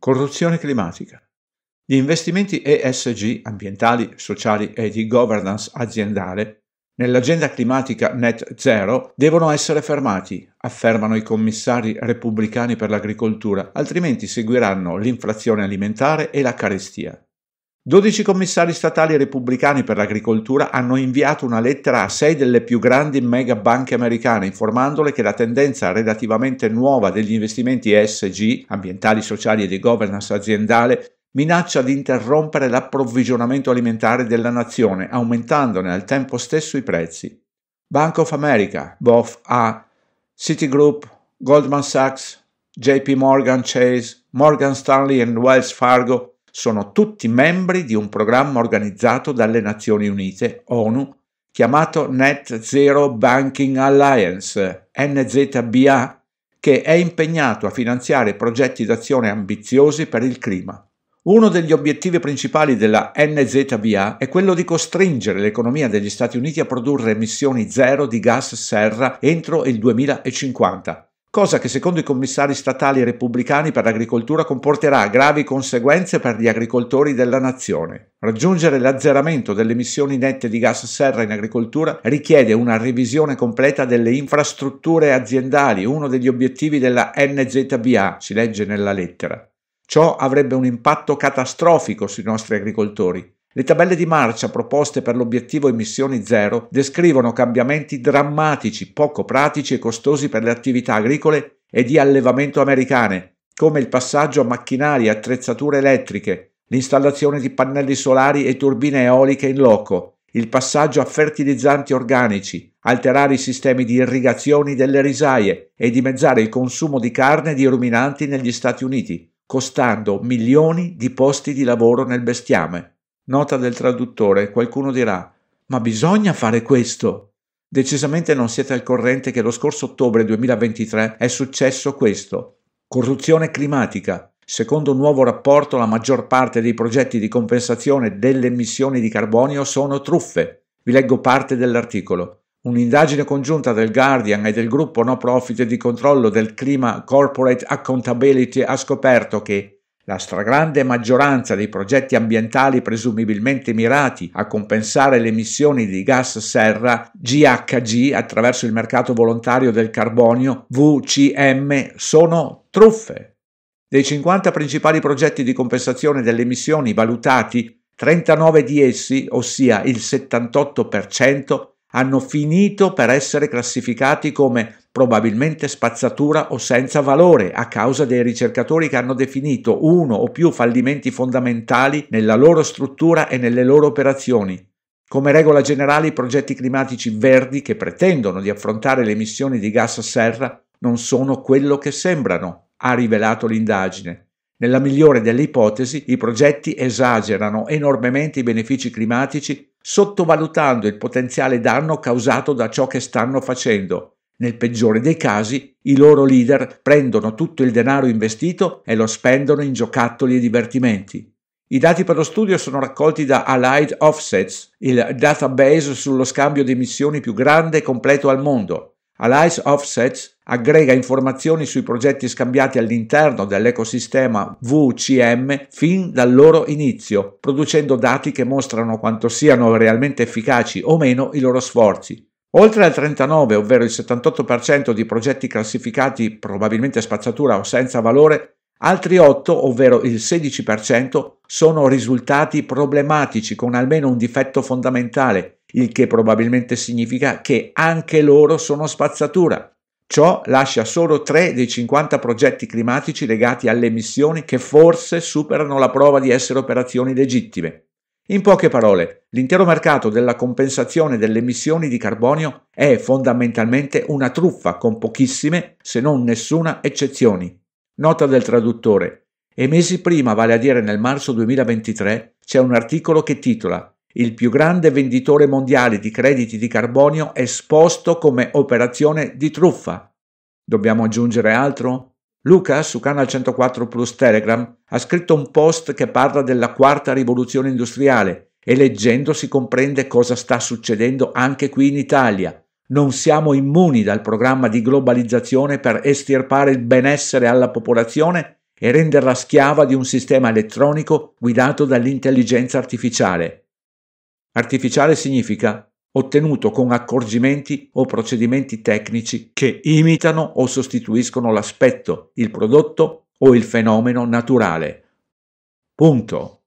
Corruzione climatica. Gli investimenti ESG, ambientali, sociali e di governance aziendale, nell'agenda climatica net zero devono essere fermati, affermano i commissari repubblicani per l'agricoltura, altrimenti seguiranno l'inflazione alimentare e la carestia. 12 commissari statali repubblicani per l'agricoltura hanno inviato una lettera a sei delle più grandi mega banche americane informandole che la tendenza relativamente nuova degli investimenti ESG, ambientali, sociali e di governance aziendale, minaccia di interrompere l'approvvigionamento alimentare della nazione, aumentandone al tempo stesso i prezzi. Bank of America, BOF A, Citigroup, Goldman Sachs, JP Morgan Chase, Morgan Stanley e Wells Fargo sono tutti membri di un programma organizzato dalle Nazioni Unite, ONU, chiamato Net Zero Banking Alliance, NZBA, che è impegnato a finanziare progetti d'azione ambiziosi per il clima. Uno degli obiettivi principali della NZBA è quello di costringere l'economia degli Stati Uniti a produrre emissioni zero di gas serra entro il 2050 cosa che secondo i commissari statali repubblicani per l'agricoltura comporterà gravi conseguenze per gli agricoltori della nazione. Raggiungere l'azzeramento delle emissioni nette di gas serra in agricoltura richiede una revisione completa delle infrastrutture aziendali, uno degli obiettivi della NZBA, si legge nella lettera. Ciò avrebbe un impatto catastrofico sui nostri agricoltori. Le tabelle di marcia proposte per l'obiettivo emissioni zero descrivono cambiamenti drammatici, poco pratici e costosi per le attività agricole e di allevamento americane, come il passaggio a macchinari e attrezzature elettriche, l'installazione di pannelli solari e turbine eoliche in loco, il passaggio a fertilizzanti organici, alterare i sistemi di irrigazioni delle risaie e dimezzare il consumo di carne e di ruminanti negli Stati Uniti, costando milioni di posti di lavoro nel bestiame. Nota del traduttore, qualcuno dirà, ma bisogna fare questo. Decisamente non siete al corrente che lo scorso ottobre 2023 è successo questo. Corruzione climatica. Secondo un nuovo rapporto, la maggior parte dei progetti di compensazione delle emissioni di carbonio sono truffe. Vi leggo parte dell'articolo. Un'indagine congiunta del Guardian e del gruppo no profit di controllo del clima Corporate Accountability ha scoperto che la stragrande maggioranza dei progetti ambientali presumibilmente mirati a compensare le emissioni di gas serra GHG attraverso il mercato volontario del carbonio VCM sono truffe. Dei 50 principali progetti di compensazione delle emissioni valutati, 39 di essi, ossia il 78%, hanno finito per essere classificati come probabilmente spazzatura o senza valore a causa dei ricercatori che hanno definito uno o più fallimenti fondamentali nella loro struttura e nelle loro operazioni. Come regola generale i progetti climatici verdi che pretendono di affrontare le emissioni di gas a serra non sono quello che sembrano, ha rivelato l'indagine. Nella migliore delle ipotesi, i progetti esagerano enormemente i benefici climatici, sottovalutando il potenziale danno causato da ciò che stanno facendo nel peggiore dei casi, i loro leader prendono tutto il denaro investito e lo spendono in giocattoli e divertimenti. I dati per lo studio sono raccolti da Allied Offsets, il database sullo scambio di emissioni più grande e completo al mondo. Allied Offsets aggrega informazioni sui progetti scambiati all'interno dell'ecosistema VCM fin dal loro inizio, producendo dati che mostrano quanto siano realmente efficaci o meno i loro sforzi. Oltre al 39, ovvero il 78% di progetti classificati probabilmente spazzatura o senza valore, Altri 8, ovvero il 16%, sono risultati problematici con almeno un difetto fondamentale, il che probabilmente significa che anche loro sono spazzatura. Ciò lascia solo 3 dei 50 progetti climatici legati alle emissioni che forse superano la prova di essere operazioni legittime. In poche parole, l'intero mercato della compensazione delle emissioni di carbonio è fondamentalmente una truffa con pochissime, se non nessuna, eccezioni. Nota del traduttore. E mesi prima, vale a dire nel marzo 2023, c'è un articolo che titola Il più grande venditore mondiale di crediti di carbonio esposto come operazione di truffa. Dobbiamo aggiungere altro? Luca, su Canal 104 Plus Telegram, ha scritto un post che parla della quarta rivoluzione industriale e leggendo si comprende cosa sta succedendo anche qui in Italia. Non siamo immuni dal programma di globalizzazione per estirpare il benessere alla popolazione e renderla schiava di un sistema elettronico guidato dall'intelligenza artificiale. Artificiale significa ottenuto con accorgimenti o procedimenti tecnici che imitano o sostituiscono l'aspetto, il prodotto o il fenomeno naturale. Punto.